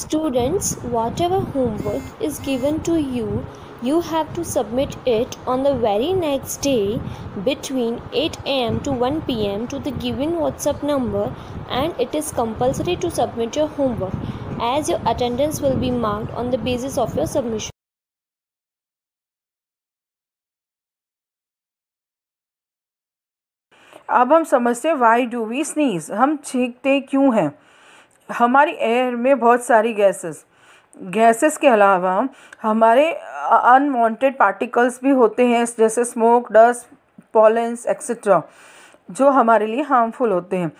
Students, whatever homework is given to you, you have to submit it on the very next day between 8 am to 1 pm to the given WhatsApp number and it is compulsory to submit your homework as your attendance will be marked on the basis of your submission. अब हम समझते why do we sneeze हम छींकते क्यों हैं हमारी air में बहुत सारी गैसेस गैसेस के अलावा हमारे अनवांटेड पार्टिकल्स भी होते हैं जैसे स्मोक डस्ट पॉलेंस एक्सेट्रा जो हमारे लिए हार्मफुल होते हैं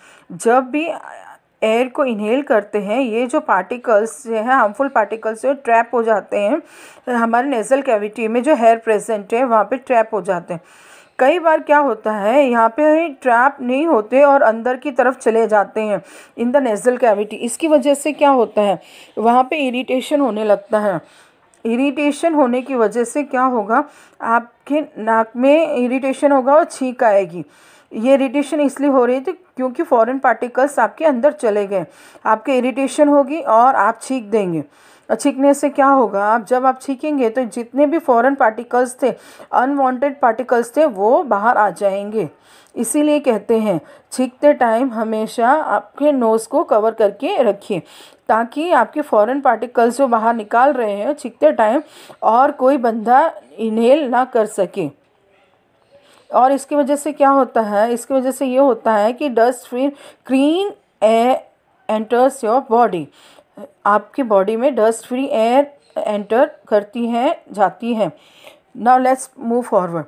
जब भी एयर को इनहेल करते हैं ये जो पार्टिकल्स जो हैं हार्मफुल पार्टिकल्स जो ट्रैप हो जाते हैं हमारे नेज़ल कैविटी में जो हेयर प्रेजेंट है वहाँ पे ट्रैप हो जाते हैं कई बार क्या होता है यहाँ पे ट्रैप नहीं होते और अंदर की तरफ चले जाते हैं इन द नेजल कैविटी इसकी वजह से क्या होता है वहाँ पे इरिटेशन होने लगता है इरिटेशन होने की वजह से क्या होगा आपके नाक में इरिटेशन होगा और छींक आएगी ये इरिटेशन इसलिए हो रही थी क्योंकि फॉरेन पार्टिकल्स आपके अंदर चले गए आपके इरिटेशन होगी और आप छींक देंगे छींकने से क्या होगा आप जब आप छींकेंगे तो जितने भी फॉरेन पार्टिकल्स थे अनवांटेड पार्टिकल्स थे वो बाहर आ जाएंगे इसीलिए कहते हैं छींकते टाइम हमेशा आपके नोज़ को कवर करके रखिए ताकि आपके फॉरेन पार्टिकल्स जो बाहर निकाल रहे हैं छींकते टाइम और कोई बंदा इनहेल ना कर सके और इसकी वजह से क्या होता है इसकी वजह से ये होता है कि डस्ट फिर clean air enters your body आपकी बॉडी में डस्ट फ्री एयर एंटर करती है जाती है नाउ लेट्स मूव फॉरवर्ड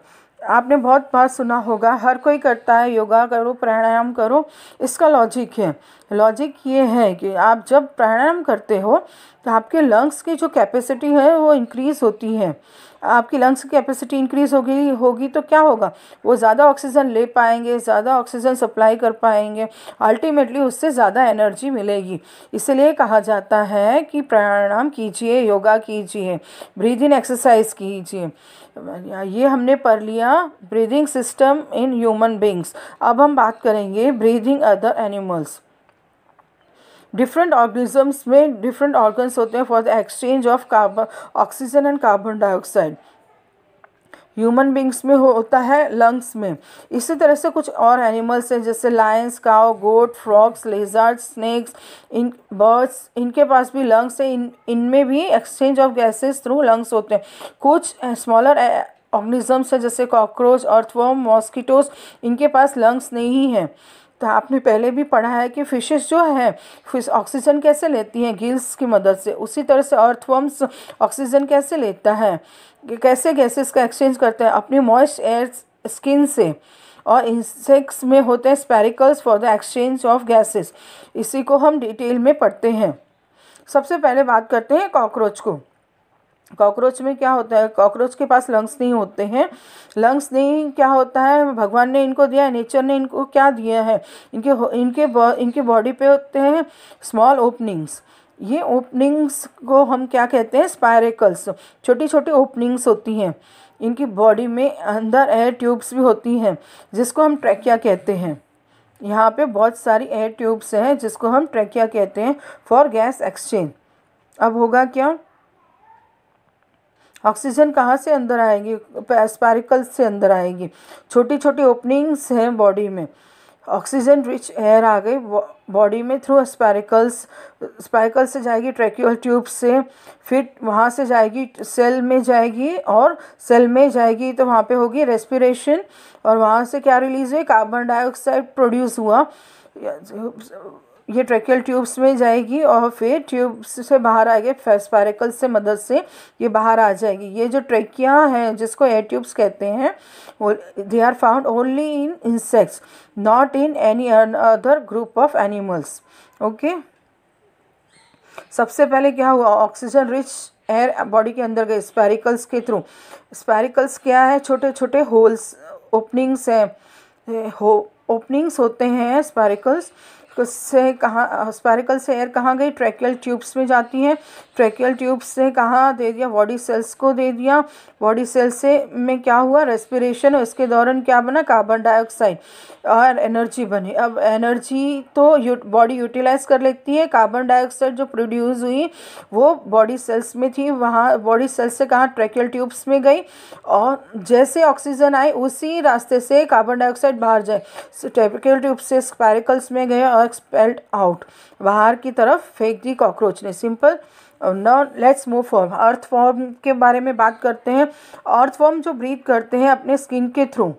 आपने बहुत बार सुना होगा हर कोई करता है योगा करो प्राणायाम करो इसका लॉजिक है लॉजिक ये है कि आप जब प्राणायाम करते हो तो आपके लंग्स की जो कैपेसिटी है वो इंक्रीज़ होती है आपकी लंग्स की कैपेसिटी इंक्रीज़ होगी होगी तो क्या होगा वो ज़्यादा ऑक्सीजन ले पाएंगे ज़्यादा ऑक्सीजन सप्लाई कर पाएंगे अल्टीमेटली उससे ज़्यादा एनर्जी मिलेगी इसलिए कहा जाता है कि प्राणायाम कीजिए योगा कीजिए ब्रीदिंग एक्सरसाइज कीजिए ये हमने पढ़ लिया breathing system in human beings अब हम बात करेंगे breathing other animals different organisms में डिफरेंट ऑर्गन्स होते हैं for the exchange of carbon oxygen and carbon dioxide human beings में हो, होता है लंग्स में इसी तरह से कुछ और एनिमल्स हैं जैसे lions cow goat frogs lizard snakes in birds इनके पास भी लंग्स हैं इन इनमें भी exchange of gases through lungs होते हैं कुछ स्मॉलर ऑर्गनिजम्स हैं जैसे कॉकरोच अर्थवर्म मॉस्किटोज इनके पास लंग्स नहीं हैं तो आपने पहले भी पढ़ा है कि फिशेस जो है फिश ऑक्सीजन कैसे लेती हैं गिल्स की मदद से उसी तरह से अर्थवर्म्स ऑक्सीजन कैसे लेता है कैसे गैसेस का एक्सचेंज करता है अपनी मॉइस्ट एयर स्किन से और इंसेक्ट्स में होते हैं spiracles for the exchange of gases इसी को हम डिटेल में पढ़ते हैं सबसे पहले बात करते हैं कॉकरोच को कॉकरोच में क्या होता है कॉकरोच के पास लंग्स नहीं होते हैं लंग्स नहीं क्या होता है भगवान ने इनको दिया है नेचर ने इनको क्या दिया है इनके इनके इनके बॉडी पे होते हैं स्मॉल ओपनिंग्स ये ओपनिंग्स को हम क्या कहते हैं स्पायरेकल्स छोटी छोटी ओपनिंग्स होती हैं इनकी बॉडी में अंदर एयर ट्यूब्स भी होती हैं जिसको हम ट्रैकिया कहते हैं यहाँ पे बहुत सारी एयर ट्यूब्स हैं जिसको हम ट्रैकिया कहते हैं फॉर गैस एक्सचेंज अब होगा क्या ऑक्सीजन कहाँ से अंदर आएगी स्पारिकल्स से अंदर आएगी छोटी छोटी ओपनिंग्स हैं बॉडी में ऑक्सीजन रिच एयर आ गई बॉडी में थ्रू स्पैरिकल्स स्पैरिकल से जाएगी ट्रैक्यूल ट्यूब से फिर वहाँ से जाएगी सेल में जाएगी और सेल में जाएगी तो वहाँ पे होगी रेस्पिरेशन और वहाँ से क्या रिलीज़ हुई कार्बन डाइऑक्साइड प्रोड्यूस हुआ ये ट्रेकियल ट्यूब्स में जाएगी और फिर ट्यूब्स से बाहर आएगी फेस्पैरिकल से मदद से ये बाहर आ जाएगी ये जो ट्रेकिया हैं जिसको एयर ट्यूब्स कहते हैं they are found only in insects not in any other group of animals okay सबसे पहले क्या हुआ ऑक्सीजन रिच एयर बॉडी के अंदर गए स्पैरिकल्स के थ्रू स्पैरिकल्स क्या है छोटे छोटे होल्स ओपनिंग्स हैं हो ओपनिंग्स होते हैं स्पैरिकल्स तो से कहाँ हस्पेरिकल से एयर कहाँ गई ट्रैकियल ट्यूब्स में जाती है ट्रैकियल ट्यूब्स से कहाँ दे दिया बॉडी सेल्स को दे दिया बॉडी सेल्स से में क्या हुआ रेस्पिरेशन और इसके दौरान क्या बना कार्बन डाइऑक्साइड और एनर्जी बनी अब एनर्जी तो यू, बॉडी यूटिलाइज कर लेती है कार्बन डाइऑक्साइड जो प्रोड्यूस हुई वो बॉडी सेल्स में थी वहाँ बॉडी सेल्स से कहाँ ट्रैकियल ट्यूब्स में गई और जैसे ऑक्सीजन आए उसी रास्ते से कार्बन डाइऑक्साइड बाहर जाए ट्रैकियल ट्यूब से स्पैरिकल्स में गए और एक्सपेल्ड आउट बाहर की तरफ फेंक दी कॉकरोच ने simple now let's move from earthworm के बारे में बात करते हैं अर्थ फॉर्म जो ब्रीथ करते हैं अपने स्किन के थ्रू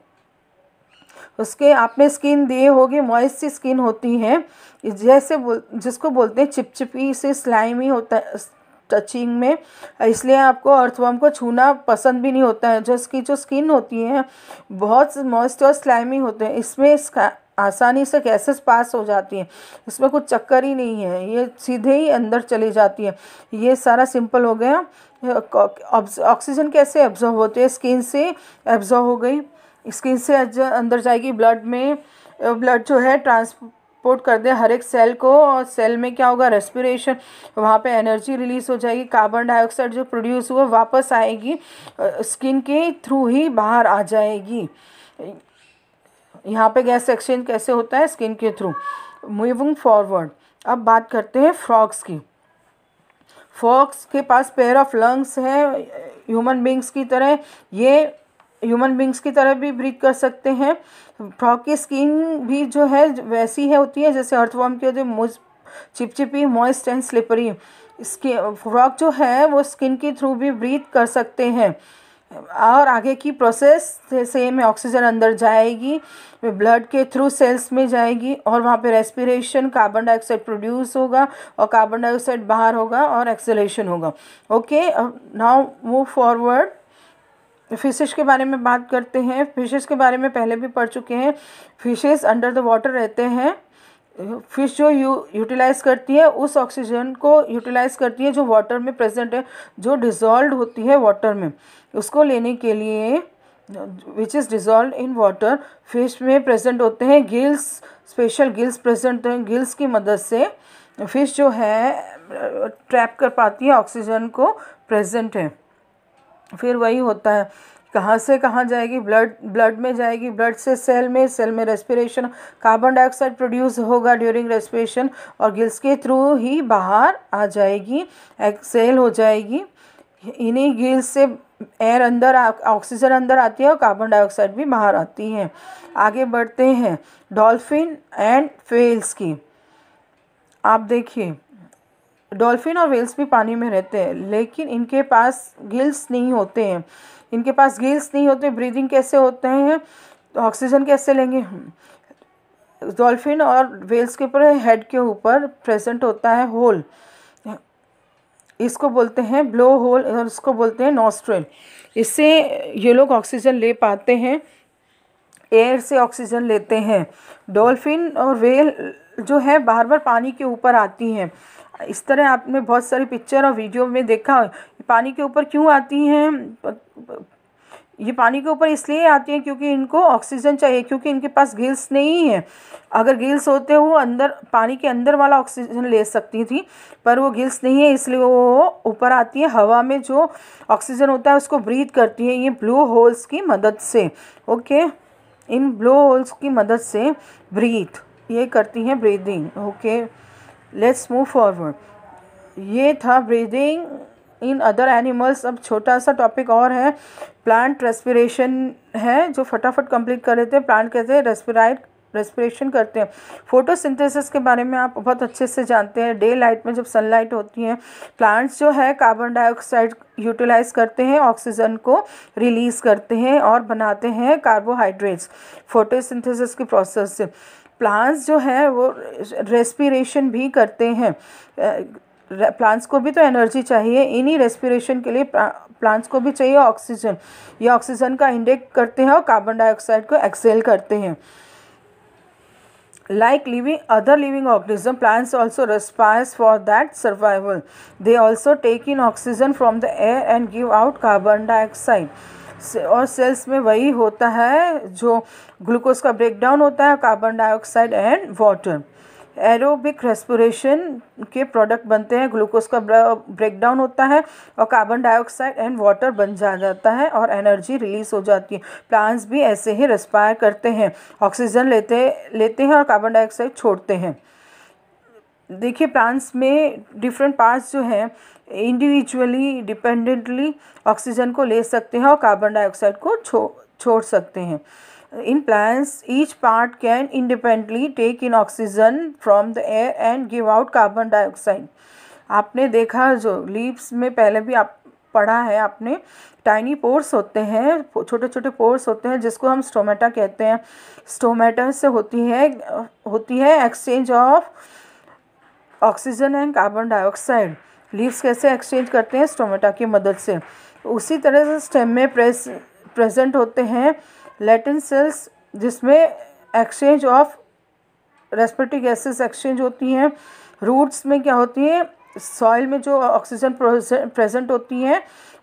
उसके आपने स्किन दिए होगे मॉइस्ट सी स्किन होती है जैसे बोल जिसको बोलते हैं चिपचिपी से स्लाइमी होता है टचिंग में इसलिए आपको अर्थवर्म को छूना पसंद भी नहीं होता है जो इसकी जो स्किन होती है बहुत मॉइस्ट और स्लाइमी होते हैं इसमें आसानी से गैसेस पास हो जाती हैं इसमें कुछ चक्कर ही नहीं है ये सीधे ही अंदर चली जाती है ये सारा सिंपल हो गया ऑक्सीजन कैसे एब्जॉर्व होते हैं स्किन से एब्जॉर्व हो गई स्किन से अंदर जाएगी ब्लड में ब्लड जो है ट्रांसपोर्ट कर दे हर एक सेल को और सेल में क्या होगा रेस्पिरेशन वहाँ पे एनर्जी रिलीज हो जाएगी कार्बन डाइऑक्साइड जो प्रोड्यूस हुआ वापस आएगी स्किन के थ्रू ही बाहर आ जाएगी यहाँ पे गैस एक्सचेंज कैसे होता है स्किन के थ्रू मूविंग फॉरवर्ड अब बात करते हैं फ्रॉक्स की फ्रॉक्स के पास पेयर ऑफ लंग्स हैं ह्यूमन बींग्स की तरह ये ह्यूमन बींग्स की तरह भी ब्रीथ कर सकते हैं फ्रॉक की स्किन भी जो है वैसी है होती है जैसे अर्थवॉर्म की होती है चिपचिपी मॉइस्ट एंड स्लिपरी इसकी फ्रॉक जो है वो स्किन के थ्रू भी ब्रीथ कर सकते हैं और आगे की प्रोसेस सेम है ऑक्सीजन अंदर जाएगी ब्लड के थ्रू सेल्स में जाएगी और वहाँ पे रेस्पिरेशन कार्बन डाइऑक्साइड प्रोड्यूस होगा और कार्बन डाइऑक्साइड बाहर होगा और एक्सेलेशन होगा okay now move forward fishes के बारे में बात करते हैं फिशेस के बारे में पहले भी पढ़ चुके हैं फिशेस अंडर द वाटर रहते हैं फिश जो यू यूटिलाइज करती है उस ऑक्सीजन को यूटिलाइज करती है जो वाटर में प्रेजेंट है जो डिजॉल्व होती है वाटर में उसको लेने के लिए which is dissolve in water fish में प्रेजेंट होते हैं गिल्स स्पेशल गिल्स प्रेजेंट हैं गिल्स की मदद से फिश जो है ट्रैप कर पाती है ऑक्सीजन को प्रेजेंट है फिर वही होता है कहाँ से कहाँ जाएगी ब्लड ब्लड में जाएगी ब्लड से सेल में सेल में रेस्पिरेशन कार्बन डाइऑक्साइड प्रोड्यूस होगा ड्यूरिंग रेस्पिरेशन और गिल्स के थ्रू ही बाहर आ जाएगी एक्सेल हो जाएगी इन्हीं गिल्स से एयर अंदर ऑक्सीजन अंदर आती है और कार्बन डाइऑक्साइड भी बाहर आती है आगे बढ़ते हैं डॉल्फिन एंड फेल्स की आप देखिए डॉल्फिन और वेल्स भी पानी में रहते हैं लेकिन इनके पास गिल्स नहीं होते हैं इनके पास गिल्स नहीं होते ब्रीदिंग कैसे होते हैं ऑक्सीजन कैसे लेंगे डॉल्फिन और वेल्स के ऊपर हेड के ऊपर प्रेजेंट होता है होल इसको बोलते हैं ब्लो होल और इसको बोलते हैं नॉस्ट्रेल इससे ये लोग ऑक्सीजन ले पाते हैं एयर से ऑक्सीजन लेते हैं डॉल्फिन और वेल जो है बार बार पानी के ऊपर आती हैं इस तरह आपने बहुत सारी पिक्चर और वीडियो में देखा पानी के ऊपर क्यों आती हैं ये पानी के ऊपर इसलिए आती हैं क्योंकि इनको ऑक्सीजन चाहिए क्योंकि इनके पास गिल्स नहीं है अगर गिल्स होते वो अंदर पानी के अंदर वाला ऑक्सीजन ले सकती थी पर वो गिल्स नहीं है इसलिए वो ऊपर आती है हवा में जो ऑक्सीजन होता है उसको ब्रीथ करती है ये ब्लू होल्स की मदद से ओके इन ब्लू होल्स की मदद से ब्रीथ ये करती हैं breathing okay let's move forward ये था ब्रीदिंग इन अदर एनिमल्स अब छोटा सा टॉपिक और है प्लांट रेस्पिरेशन है जो फटाफट कंप्लीट कर लेते हैं प्लांट कहते हैं रेस्पिराइट रेस्पिरेशन करते हैं फोटोसिंथेसिस के बारे में आप बहुत अच्छे से जानते हैं डे लाइट में जब सनलाइट होती है प्लांट्स जो है कार्बन डाइऑक्साइड यूटिलाइज करते हैं ऑक्सीजन को रिलीज़ करते हैं और बनाते हैं कार्बोहाइड्रेट्स फोटोसिंथेसिस के प्रोसेस से प्लांट्स जो है वो रेस्पिरेशन भी करते हैं प्लांट्स को भी तो एनर्जी चाहिए इन्हीं रेस्पिरेशन के लिए प्लांट्स को भी चाहिए ऑक्सीजन ये ऑक्सीजन का इंडेक्ट करते हैं और कार्बन डाइऑक्साइड को एक्सेल करते हैं like living other living organism plants also respires for that survival they also take in oxygen from the air and give out carbon dioxide और सेल्स में वही होता है जो ग्लूकोज का ब्रेकडाउन होता है carbon dioxide and water aerobic respiration के प्रोडक्ट बनते हैं ग्लूकोज का ब्रेकडाउन होता है और कार्बन डाइऑक्साइड एंड वाटर बन जा जाता है और एनर्जी रिलीज हो जाती है प्लांट्स भी ऐसे ही रेस्पायर करते हैं ऑक्सीजन लेते लेते हैं और कार्बन डाइऑक्साइड छोड़ते हैं देखिए प्लांट्स में डिफरेंट पार्ट्स जो हैं इंडिविजुअली डिपेंडेंटली ऑक्सीजन को ले सकते हैं और कार्बन डाइऑक्साइड को छो छोड़ सकते हैं in plants each part can independently take in oxygen from the air and give out carbon dioxide आपने देखा जो लीव्स में पहले भी आप पढ़ा है आपने टाइनी पोर्स होते हैं छोटे छोटे पोर्स होते हैं जिसको हम स्टोमेटा कहते हैं स्टोमेटा से होती है होती है exchange of oxygen and carbon dioxide leaves कैसे एक्सचेंज करते हैं स्टोमेटा की मदद से उसी तरह से स्टेम में प्रेस प्रेजेंट होते हैं लेटिन सेल्स जिसमें exchange of respiratory gases exchange होती हैं रूट्स में क्या होती हैं सॉइल में जो ऑक्सीजन प्रेजेंट होती हैं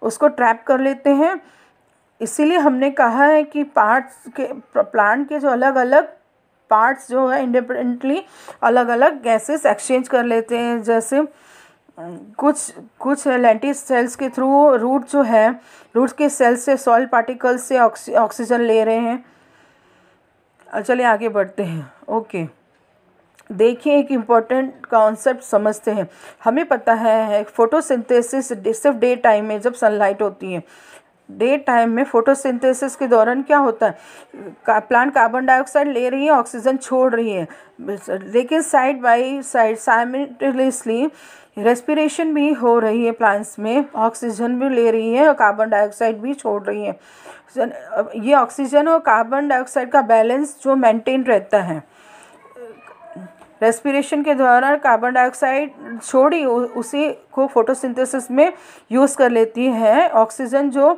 उसको ट्रैप कर लेते हैं इसीलिए हमने कहा है कि पार्ट्स के प्लांट के जो अलग अलग पार्ट्स जो है इंडिपेंडेंटली अलग अलग गैसेस एक्सचेंज कर लेते हैं जैसे कुछ कुछ लेंटी सेल्स के थ्रू रूट जो है रूट्स के सेल्स से सॉइल पार्टिकल्स से ऑक्सीजन ले रहे हैं चलिए आगे बढ़ते हैं ओके देखिए एक इम्पॉर्टेंट कॉन्सेप्ट समझते हैं हमें पता है फोटोसिंथेसिस सिर्फ डे टाइम में जब सनलाइट होती है डे टाइम में फोटोसिंथेसिस के दौरान क्या होता है का, प्लांट कार्बन डाइऑक्साइड ले रही है ऑक्सीजन छोड़ रही है लेकिन side by side simultaneously respiration भी हो रही है प्लांट्स में ऑक्सीजन भी ले रही है और कार्बन डाइऑक्साइड भी छोड़ रही है ये ऑक्सीजन और कार्बन डाइऑक्साइड का बैलेंस जो मेंटेन रहता है रेस्पिरेशन के द्वारा कार्बन डाइऑक्साइड छोड़ी उसी को फोटोसिंथेसिस में यूज़ कर लेती है ऑक्सीजन जो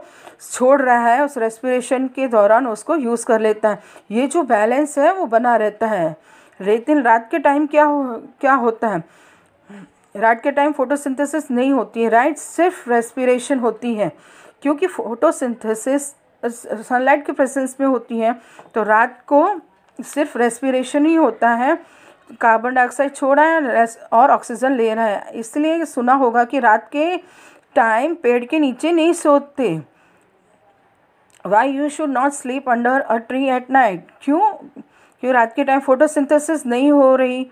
छोड़ रहा है उस रेस्पिरेशन के दौरान उसको यूज़ कर लेता है ये जो बैलेंस है वो बना रहता है लेकिन रात के टाइम क्या हो क्या होता है रात के टाइम फोटोसिंथेसिस नहीं होती है राइट सिर्फ रेस्पिरेशन होती है क्योंकि फोटोसिंथेसिस सनलाइट के प्रेजेंस में होती है तो रात को सिर्फ रेस्पिरेशन ही होता है कार्बन डाइऑक्साइड छोड़ रहा है और ऑक्सीजन ले रहा है इसलिए सुना होगा कि रात के टाइम पेड़ के नीचे नहीं सोते why you should not sleep under a tree at night क्यों क्यों रात के टाइम फोटोसिंथेसिस नहीं हो रही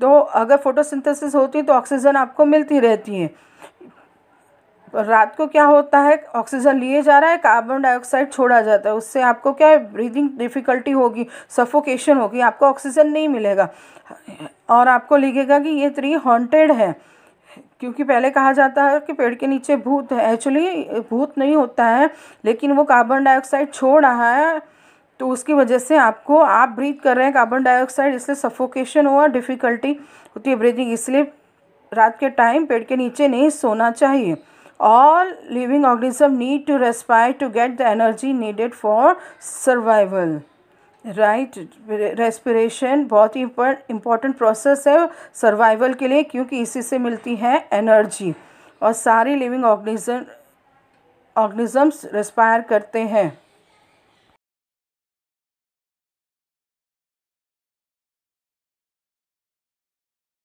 तो अगर फोटोसिंथेसिस होती तो ऑक्सीजन आपको मिलती रहती है रात को क्या होता है ऑक्सीजन लिए जा रहा है कार्बन डाइऑक्साइड छोड़ा जाता है उससे आपको क्या है ब्रीदिंग डिफ़िकल्टी होगी सफोकेशन होगी आपको ऑक्सीजन नहीं मिलेगा और आपको लिखेगा कि ये ट्री हॉन्टेड है क्योंकि पहले कहा जाता है कि पेड़ के नीचे भूत है एक्चुअली भूत नहीं होता है लेकिन वो कार्बन डाइऑक्साइड छोड़ रहा है तो उसकी वजह से आपको आप ब्रीथ कर रहे हैं कार्बन डाइऑक्साइड इसलिए सफोकेशन हुआ डिफ़िकल्टी होती है ब्रीदिंग इसलिए रात के टाइम पेड़ के नीचे नहीं सोना चाहिए all living organism need to respire to get the energy needed for survival right respiration बहुत ही इंपॉर्टेंट प्रोसेस है सर्वाइवल के लिए क्योंकि इसी से मिलती है एनर्जी और सारे लिविंग ऑर्गेनिज्म ऑर्गेनिजम्स रेस्पायर करते हैं